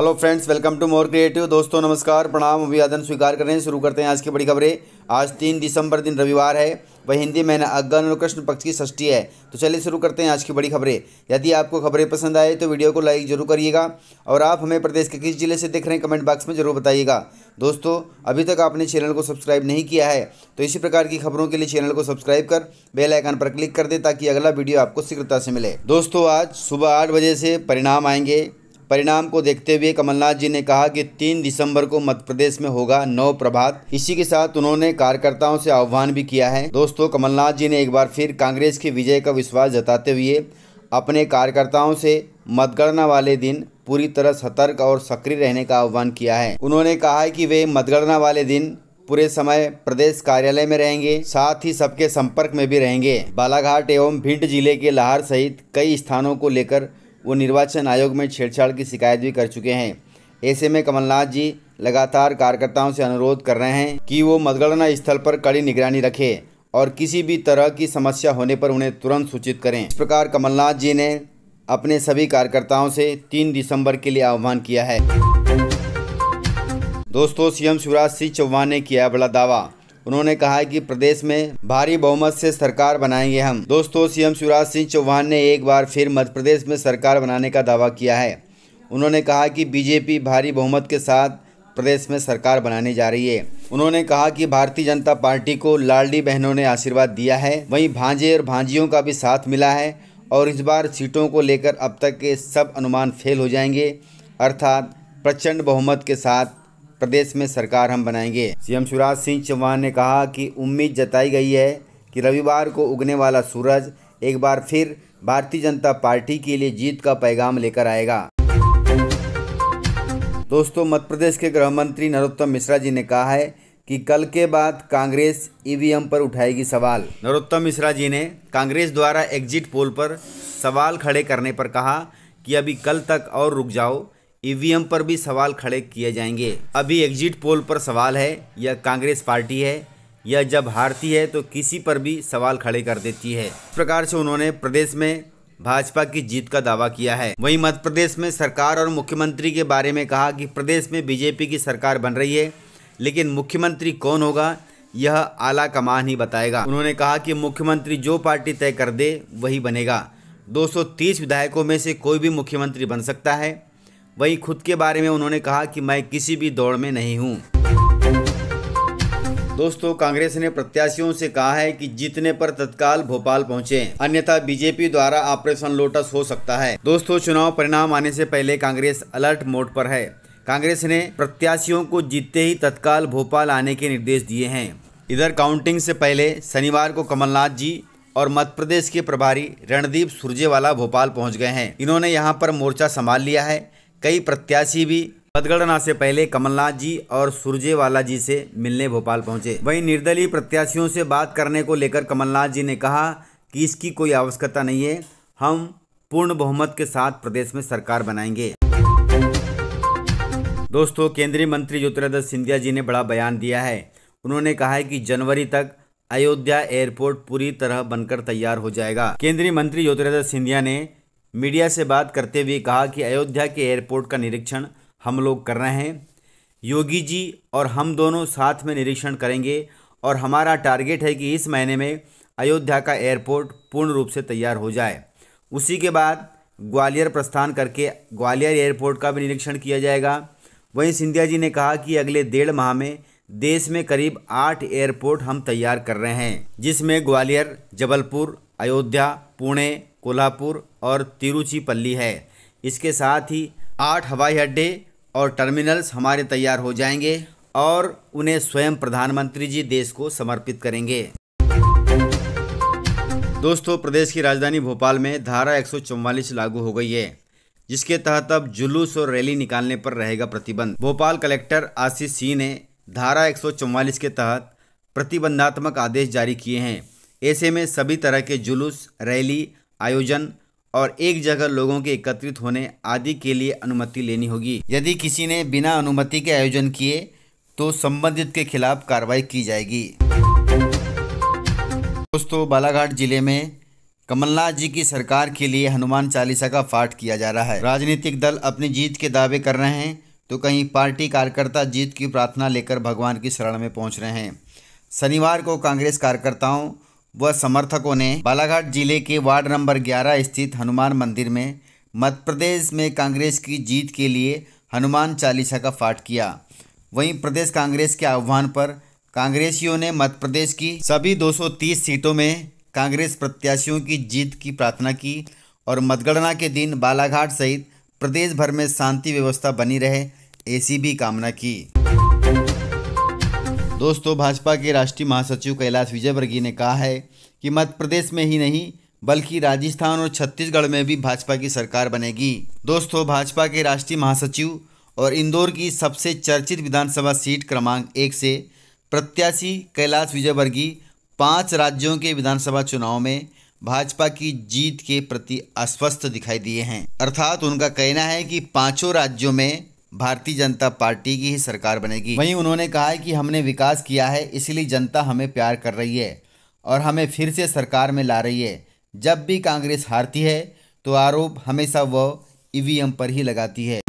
hello friends welcome to more creative दोस्तों नमस्कार प्रणाम अभिवादन स्वीकार करें शुरू करते हैं आज की बड़ी खबरें आज तीन दिसंबर दिन रविवार है वह हिंदी महीना अगन और कृष्ण पक्ष की षष्ठी है तो चलिए शुरू करते हैं आज की बड़ी खबरें यदि आपको खबरें पसंद आए तो वीडियो को लाइक जरूर करिएगा और आप हमें प्रदेश के किस जिले से देख रहे हैं कमेंट बॉक्स में जरूर बताइएगा दोस्तों अभी तक आपने चैनल को सब्सक्राइब नहीं किया है तो इसी प्रकार की खबरों के लिए चैनल को सब्सक्राइब कर बेल आइकन पर क्लिक कर दे ताकि अगला वीडियो आपको शीघ्रता से मिले दोस्तों आज सुबह आठ बजे से परिणाम आएंगे परिणाम को देखते हुए कमलनाथ जी ने कहा कि तीन दिसंबर को मध्य प्रदेश में होगा नव प्रभात इसी के साथ उन्होंने कार्यकर्ताओं से आह्वान भी किया है दोस्तों कमलनाथ जी ने एक बार फिर कांग्रेस की विजय का विश्वास जताते हुए अपने कार्यकर्ताओं से मतगणना वाले दिन पूरी तरह सतर्क और सक्रिय रहने का आह्वान किया है उन्होंने कहा है कि वे मतगणना वाले दिन पूरे समय प्रदेश कार्यालय में रहेंगे साथ ही सबके संपर्क में भी रहेंगे बालाघाट एवं भिंड जिले के लाहर सहित कई स्थानों को लेकर वो निर्वाचन आयोग में छेड़छाड़ की शिकायत भी कर चुके हैं ऐसे में कमलनाथ जी लगातार कार्यकर्ताओं से अनुरोध कर रहे हैं कि वो मतगणना स्थल पर कड़ी निगरानी रखें और किसी भी तरह की समस्या होने पर उन्हें तुरंत सूचित करें इस प्रकार कमलनाथ जी ने अपने सभी कार्यकर्ताओं से तीन दिसंबर के लिए आह्वान किया है दोस्तों सीएम शिवराज सिंह चौहान ने किया बड़ा दावा उन्होंने कहा कि प्रदेश में भारी बहुमत से सरकार बनाएंगे हम दोस्तों सीएम शिवराज सिंह चौहान ने एक बार फिर मध्य प्रदेश में सरकार बनाने का दावा किया है उन्होंने कहा कि बीजेपी भारी बहुमत के साथ प्रदेश में सरकार बनाने जा रही है उन्होंने कहा कि भारतीय जनता पार्टी को लालडी बहनों ने आशीर्वाद दिया है वहीं भांजे और भांजियों का भी साथ मिला है और इस बार सीटों को लेकर अब तक के सब अनुमान फेल हो जाएंगे अर्थात प्रचंड बहुमत के साथ प्रदेश में सरकार हम बनाएंगे सीएम शिवराज सिंह चौहान ने कहा कि उम्मीद जताई गई है कि रविवार को उगने वाला सूरज एक बार फिर भारतीय जनता पार्टी के लिए जीत का पैगाम लेकर आएगा दोस्तों मध्य प्रदेश के गृह मंत्री नरोत्तम मिश्रा जी ने कहा है कि कल के बाद कांग्रेस ईवीएम पर उठाएगी सवाल नरोत्तम मिश्रा जी ने कांग्रेस द्वारा एग्जिट पोल पर सवाल खड़े करने पर कहा कि अभी कल तक और रुक जाओ ईवीएम पर भी सवाल खड़े किए जाएंगे अभी एग्जिट पोल पर सवाल है या कांग्रेस पार्टी है या जब हारती है तो किसी पर भी सवाल खड़े कर देती है इस प्रकार से उन्होंने प्रदेश में भाजपा की जीत का दावा किया है वहीं मध्य प्रदेश में सरकार और मुख्यमंत्री के बारे में कहा कि प्रदेश में बीजेपी की सरकार बन रही है लेकिन मुख्यमंत्री कौन होगा यह आला कमान ही बताएगा उन्होंने कहा कि मुख्यमंत्री जो पार्टी तय कर दे वही बनेगा 230 विधायकों में से कोई भी मुख्यमंत्री बन सकता है वहीं खुद के बारे में उन्होंने कहा कि मैं किसी भी दौड़ में नहीं हूँ दोस्तों कांग्रेस ने प्रत्याशियों से कहा है कि जीतने पर तत्काल भोपाल पहुंचे अन्यथा बीजेपी द्वारा ऑपरेशन लोटस हो सकता है दोस्तों चुनाव परिणाम आने से पहले कांग्रेस अलर्ट मोड पर है कांग्रेस ने प्रत्याशियों को जीतते ही तत्काल भोपाल आने के निर्देश दिए हैं इधर काउंटिंग से पहले शनिवार को कमलनाथ जी और मध्य प्रदेश के प्रभारी रणदीप सुरजेवाला भोपाल पहुंच गए हैं इन्होंने यहां पर मोर्चा संभाल लिया है कई प्रत्याशी भी मतगणना से पहले कमलनाथ जी और सुरजेवाला जी से मिलने भोपाल पहुंचे वहीं निर्दलीय प्रत्याशियों से बात करने को लेकर कमलनाथ जी ने कहा कि इसकी कोई आवश्यकता नहीं है हम पूर्ण बहुमत के साथ प्रदेश में सरकार बनाएंगे दोस्तों केंद्रीय मंत्री ज्योतिरादित्य सिंधिया जी ने बड़ा बयान दिया है उन्होंने कहा है कि जनवरी तक अयोध्या एयरपोर्ट पूरी तरह बनकर तैयार हो जाएगा केंद्रीय मंत्री ज्योतिरादित्य सिंधिया ने मीडिया से बात करते हुए कहा कि अयोध्या के एयरपोर्ट का निरीक्षण हम लोग कर रहे हैं योगी जी और हम दोनों साथ में निरीक्षण करेंगे और हमारा टारगेट है कि इस महीने में अयोध्या का एयरपोर्ट पूर्ण रूप से तैयार हो जाए उसी के बाद ग्वालियर प्रस्थान करके ग्वालियर एयरपोर्ट का भी निरीक्षण किया जाएगा वहीं सिंधिया जी ने कहा कि अगले डेढ़ माह में देश में करीब आठ एयरपोर्ट हम तैयार कर रहे हैं जिसमें ग्वालियर जबलपुर अयोध्या पुणे कोल्हापुर और तिरुचिपल्ली है इसके साथ ही आठ हवाई अड्डे और टर्मिनल्स हमारे तैयार हो जाएंगे और उन्हें स्वयं प्रधानमंत्री जी देश को समर्पित करेंगे दोस्तों प्रदेश की राजधानी भोपाल में धारा एक लागू हो गई है जिसके तहत अब जुलूस और रैली निकालने पर रहेगा प्रतिबंध भोपाल कलेक्टर आशीष सिंह ने धारा एक के तहत प्रतिबंधात्मक आदेश जारी किए हैं ऐसे में सभी तरह के जुलूस रैली आयोजन और एक जगह लोगों के एकत्रित होने आदि के लिए अनुमति लेनी होगी यदि किसी ने बिना अनुमति के आयोजन किए तो संबंधित के खिलाफ कार्रवाई की जाएगी दोस्तों बालाघाट जिले में कमलनाथ जी की सरकार के लिए हनुमान चालीसा का पाठ किया जा रहा है राजनीतिक दल अपनी जीत के दावे कर रहे हैं तो कहीं पार्टी कार्यकर्ता जीत की प्रार्थना लेकर भगवान की शरण में पहुंच रहे हैं शनिवार को कांग्रेस कार्यकर्ताओं व समर्थकों ने बालाघाट जिले के वार्ड नंबर 11 स्थित हनुमान मंदिर में मध्य प्रदेश में कांग्रेस की जीत के लिए हनुमान चालीसा का पाठ किया वहीं प्रदेश कांग्रेस के आह्वान पर कांग्रेसियों ने मध्य प्रदेश की सभी 230 सीटों में कांग्रेस प्रत्याशियों की जीत की प्रार्थना की और मतगणना के दिन बालाघाट सहित प्रदेश भर में शांति व्यवस्था बनी रहे ऐसी भी कामना की दोस्तों भाजपा के राष्ट्रीय महासचिव कैलाश विजयवर्गीय ने कहा है कि मध्य प्रदेश में ही नहीं बल्कि राजस्थान और छत्तीसगढ़ में भी भाजपा की सरकार बनेगी दोस्तों भाजपा के राष्ट्रीय महासचिव और इंदौर की सबसे चर्चित विधानसभा सीट क्रमांक एक से प्रत्याशी कैलाश विजयवर्गीय पांच राज्यों के विधानसभा चुनाव में भाजपा की जीत के प्रति अस्वस्थ दिखाई दिए हैं अर्थात उनका कहना है कि पांचों राज्यों में भारतीय जनता पार्टी की ही सरकार बनेगी वहीं उन्होंने कहा है कि हमने विकास किया है इसलिए जनता हमें प्यार कर रही है और हमें फिर से सरकार में ला रही है जब भी कांग्रेस हारती है तो आरोप हमेशा वह ईवीएम पर ही लगाती है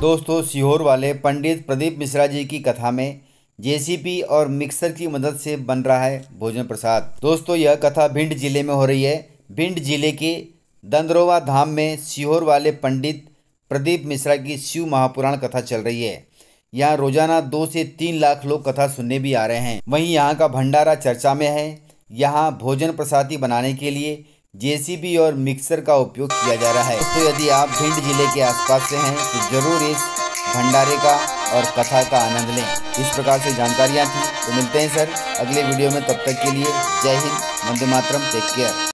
दोस्तों सीहोर वाले पंडित प्रदीप मिश्रा जी की कथा में जेसीपी और मिक्सर की मदद से बन रहा है भोजन प्रसाद दोस्तों यह कथा भिंड जिले में हो रही है भिंड जिले के दंदरोवा धाम में सीहोर वाले पंडित प्रदीप मिश्रा की शिव महापुराण कथा चल रही है यहाँ रोजाना दो से तीन लाख लोग कथा सुनने भी आ रहे हैं वहीं यहाँ का भंडारा चर्चा में है यहाँ भोजन प्रसादी बनाने के लिए जेसीबी और मिक्सर का उपयोग किया जा रहा है तो यदि आप भिंड जिले के आसपास से हैं तो जरूर इस भंडारे का और कथा का आनंद लें इस प्रकार से जानकारियाँ थी तो मिलते हैं सर अगले वीडियो में तब तक के लिए जय हिंद वंदे मातरम टेक केयर